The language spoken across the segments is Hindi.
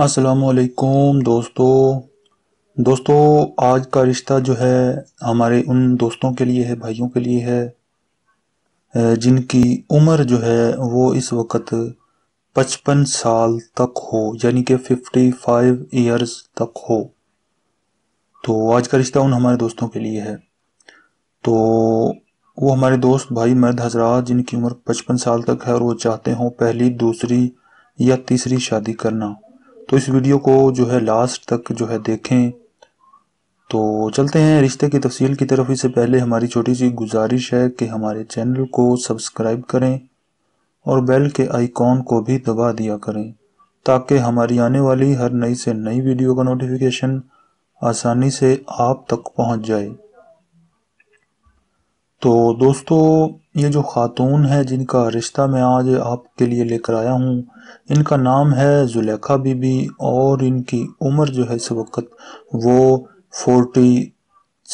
असलकुम दोस्तों दोस्तों आज का रिश्ता जो है हमारे उन दोस्तों के लिए है भाइयों के लिए है जिनकी उम्र जो है वो इस वक्त पचपन साल तक हो यानी कि फिफ्टी फाइव ईयर्स तक हो तो आज का रिश्ता उन हमारे दोस्तों के लिए है तो वो हमारे दोस्त भाई मर्द हजरात जिनकी उम्र पचपन साल तक है और वो चाहते हों पहली दूसरी या तीसरी शादी करना तो इस वीडियो को जो है लास्ट तक जो है देखें तो चलते हैं रिश्ते की तफसील की तरफ इससे पहले हमारी छोटी सी गुजारिश है कि हमारे चैनल को सब्सक्राइब करें और बेल के आइकॉन को भी दबा दिया करें ताकि हमारी आने वाली हर नई से नई वीडियो का नोटिफिकेशन आसानी से आप तक पहुंच जाए तो दोस्तों ये जो ख़ातून है जिनका रिश्ता मैं आज आपके लिए लेकर आया हूँ इनका नाम है जुलेखा बीबी और इनकी उम्र जो है इस वक्त वो फोर्टी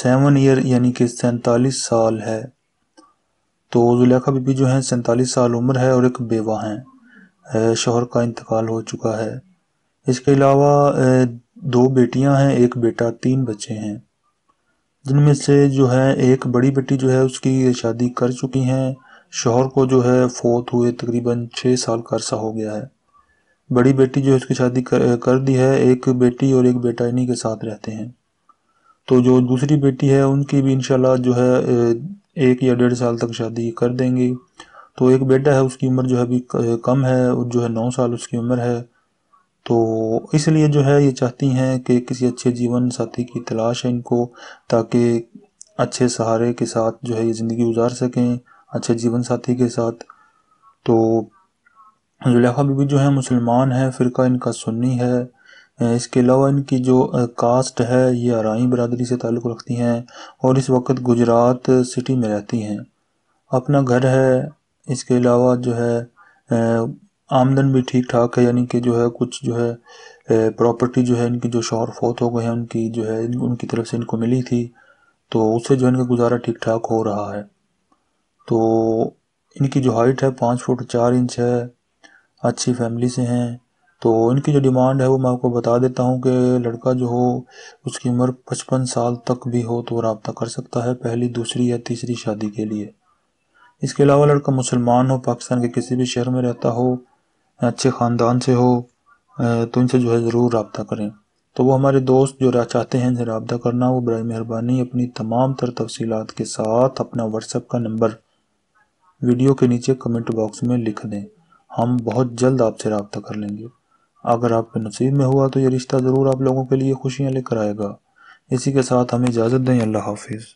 सेवन ईयर यानी कि सैंतालीस साल है तो जुलेखा बीबी जो हैं सैंतालीस साल उम्र है और एक बेवा हैं शोहर का इंतकाल हो चुका है इसके अलावा दो बेटियां हैं एक बेटा तीन बच्चे हैं जिनमें से जो है एक बड़ी बेटी जो है उसकी शादी कर चुकी हैं शोहर को जो है फोत हुए तकरीबन छः साल का अरसा हो गया है बड़ी बेटी जो है उसकी शादी कर, कर दी है एक बेटी और एक बेटा इन्हीं के साथ रहते हैं तो जो दूसरी बेटी है उनकी भी इनशाला जो है एक या डेढ़ साल तक शादी कर देंगे तो एक बेटा है उसकी उम्र जो है अभी कम है जो है नौ साल उसकी उम्र है तो इसलिए जो है ये चाहती हैं कि किसी अच्छे जीवन साथी की तलाश है इनको ताकि अच्छे सहारे के साथ जो है ये ज़िंदगी गुजार सकें अच्छे जीवन साथी के साथ तो जुलेखा बीबी जो है मुसलमान है फ़िरका इनका सुन्नी है इसके अलावा इनकी जो कास्ट है ये आरई बरदरी से ताल्लुक़ रखती हैं और इस वक्त गुजरात सिटी में रहती हैं अपना घर है इसके अलावा जो है आमदन भी ठीक ठाक है यानी कि जो है कुछ जो है प्रॉपर्टी जो है इनकी जो शौर फोत हो गए हैं उनकी जो है उनकी तरफ से इनको मिली थी तो उससे जो इनका गुजारा ठीक ठाक हो रहा है तो इनकी जो हाइट है पाँच फुट चार इंच है अच्छी फैमिली से हैं तो इनकी जो डिमांड है वो मैं आपको बता देता हूँ कि लड़का जो हो उसकी उम्र पचपन साल तक भी हो तो रबता कर सकता है पहली दूसरी या तीसरी शादी के लिए इसके अलावा लड़का मुसलमान हो पाकिस्तान के किसी भी शहर में रहता हो अच्छे ख़ानदान से हो तो इनसे जो है ज़रूर रबता करें तो वो हमारे दोस्त जो चाहते हैं इनसे रबता करना वो बर मेहरबानी अपनी तमाम तर तफसीत के साथ अपना व्हाट्सअप का नंबर वीडियो के नीचे कमेंट बॉक्स में लिख दें हम बहुत जल्द आपसे रबता कर लेंगे अगर आपके नसीब में हुआ तो ये रिश्ता ज़रूर आप लोगों के लिए खुशियाँ लेकर आएगा इसी के साथ हमें इजाज़त दें अल्लाह हाफिज़